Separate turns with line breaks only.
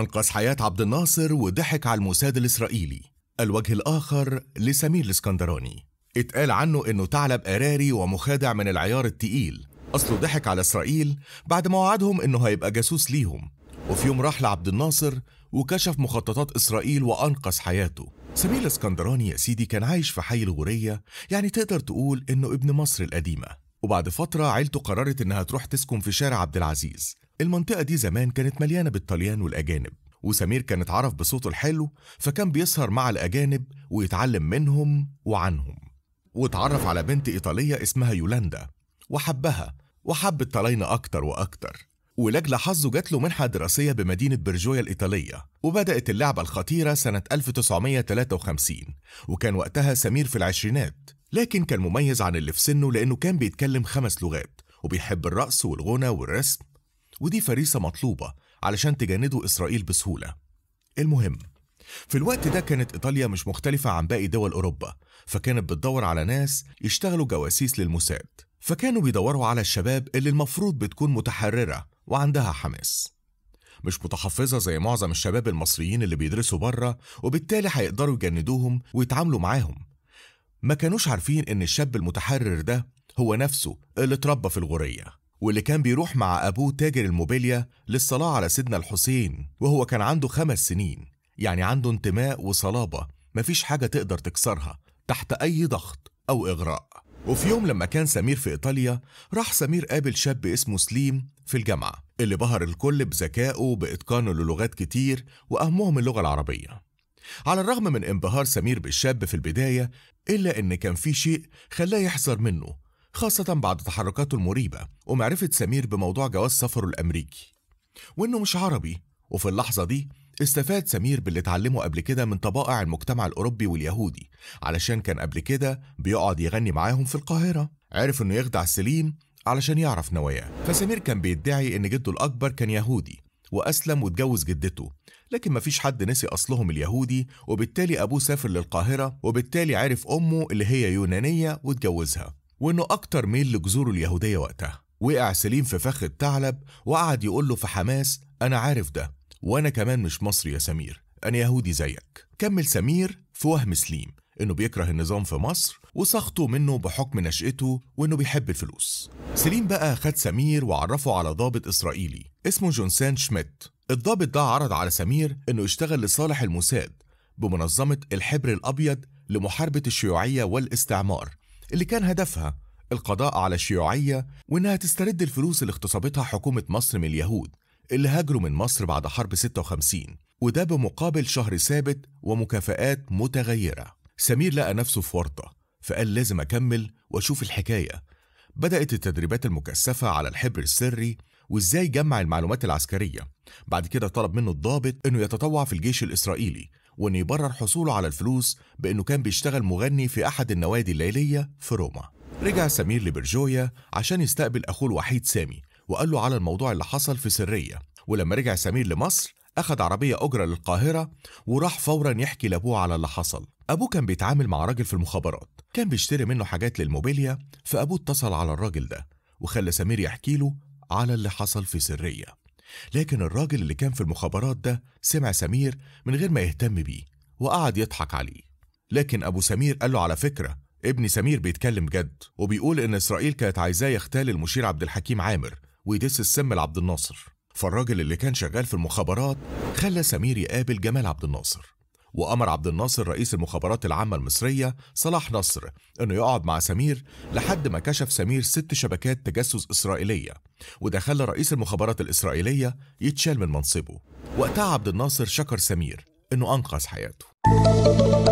أنقذ حياة عبد الناصر وضحك على الموساد الإسرائيلي الوجه الآخر لسمير الإسكندراني اتقال عنه إنه ثعلب قراري ومخادع من العيار التقيل أصله ضحك على إسرائيل بعد ما وعدهم إنه هيبقى جاسوس ليهم وفي يوم راح لعبد الناصر وكشف مخططات إسرائيل وأنقذ حياته سمير الإسكندراني يا سيدي كان عايش في حي الغورية يعني تقدر تقول إنه ابن مصر القديمة وبعد فترة عيلته قررت إنها تروح تسكن في شارع عبد العزيز المنطقة دي زمان كانت مليانة بالطليان والأجانب وسمير كان اتعرف بصوته الحلو فكان بيسهر مع الأجانب ويتعلم منهم وعنهم واتعرف على بنت إيطالية اسمها يولاندا وحبها وحب الطلاينة أكتر وأكتر ولأجل حظه جات له منحة دراسية بمدينة برجويا الإيطالية وبدأت اللعبة الخطيرة سنة 1953 وكان وقتها سمير في العشرينات لكن كان مميز عن اللي في سنه لأنه كان بيتكلم خمس لغات وبيحب الرقص والغنى والرسم ودي فريسة مطلوبة علشان تجندوا إسرائيل بسهولة المهم في الوقت ده كانت إيطاليا مش مختلفة عن باقي دول أوروبا فكانت بتدور على ناس يشتغلوا جواسيس للموساد فكانوا بيدوروا على الشباب اللي المفروض بتكون متحررة وعندها حماس مش متحفظة زي معظم الشباب المصريين اللي بيدرسوا بره وبالتالي هيقدروا يجندوهم ويتعاملوا معاهم ما كانوش عارفين إن الشاب المتحرر ده هو نفسه اللي اتربى في الغورية واللي كان بيروح مع أبوه تاجر الموبيليا للصلاة على سيدنا الحسين وهو كان عنده خمس سنين يعني عنده انتماء وصلابة مفيش حاجة تقدر تكسرها تحت أي ضغط أو إغراء وفي يوم لما كان سمير في إيطاليا راح سمير قابل شاب اسمه سليم في الجامعة اللي بهر الكل بذكائه بإتقانه للغات كتير وأهمهم اللغة العربية على الرغم من انبهار سمير بالشاب في البداية إلا إن كان في شيء خلاه يحذر منه خاصة بعد تحركاته المريبة ومعرفة سمير بموضوع جواز سفره الأمريكي وإنه مش عربي وفي اللحظة دي استفاد سمير باللي اتعلمه قبل كده من طبائع المجتمع الأوروبي واليهودي علشان كان قبل كده بيقعد يغني معاهم في القاهرة عرف إنه يخدع سليم علشان يعرف نواياه فسمير كان بيدعي إن جده الأكبر كان يهودي وأسلم واتجوز جدته لكن مفيش حد نسي أصلهم اليهودي وبالتالي أبوه سافر للقاهرة وبالتالي عرف أمه اللي هي يونانية واتجوزها وإنه أكتر ميل لجذوره اليهودية وقتها وقع سليم في فخ الثعلب وقعد يقول له في حماس أنا عارف ده وأنا كمان مش مصري يا سمير أنا يهودي زيك كمل سمير في وهم سليم إنه بيكره النظام في مصر وسخطه منه بحكم نشأته وإنه بيحب الفلوس سليم بقى خد سمير وعرفه على ضابط إسرائيلي اسمه جونسان شميت الضابط ده عرض على سمير إنه يشتغل لصالح الموساد بمنظمة الحبر الأبيض لمحاربة الشيوعية والاستعمار اللي كان هدفها القضاء على الشيوعية وإنها تسترد الفلوس اللي اغتصبتها حكومة مصر من اليهود اللي هاجروا من مصر بعد حرب 56 وده بمقابل شهر ثابت ومكافآت متغيرة سمير لقى نفسه في ورطة فقال لازم أكمل وأشوف الحكاية بدأت التدريبات المكثفة على الحبر السري وإزاي جمع المعلومات العسكرية بعد كده طلب منه الضابط إنه يتطوع في الجيش الإسرائيلي وإنه يبرر حصوله على الفلوس بإنه كان بيشتغل مغني في أحد النوادي الليلية في روما رجع سمير لبرجويا عشان يستقبل أخوه الوحيد سامي وقال له على الموضوع اللي حصل في سرية ولما رجع سمير لمصر أخذ عربية أجرة للقاهرة وراح فورا يحكي لأبوه على اللي حصل أبوه كان بيتعامل مع راجل في المخابرات كان بيشتري منه حاجات للموبيليا فأبوه اتصل على الراجل ده وخلى سمير يحكي له على اللي حصل في سرية لكن الراجل اللي كان في المخابرات ده سمع سمير من غير ما يهتم بيه وقعد يضحك عليه لكن أبو سمير قال له على فكرة ابن سمير بيتكلم جد وبيقول إن إسرائيل كانت عايزاه يغتال المشير عبد الحكيم عامر ويدس السم لعبد الناصر فالراجل اللي كان شغال في المخابرات خلى سمير يقابل جمال عبد الناصر وأمر عبد الناصر رئيس المخابرات العامة المصرية صلاح نصر إنه يقعد مع سمير لحد ما كشف سمير ست شبكات تجسس إسرائيلية وده خلى رئيس المخابرات الإسرائيلية يتشال من منصبه وقتها عبد الناصر شكر سمير إنه أنقذ حياته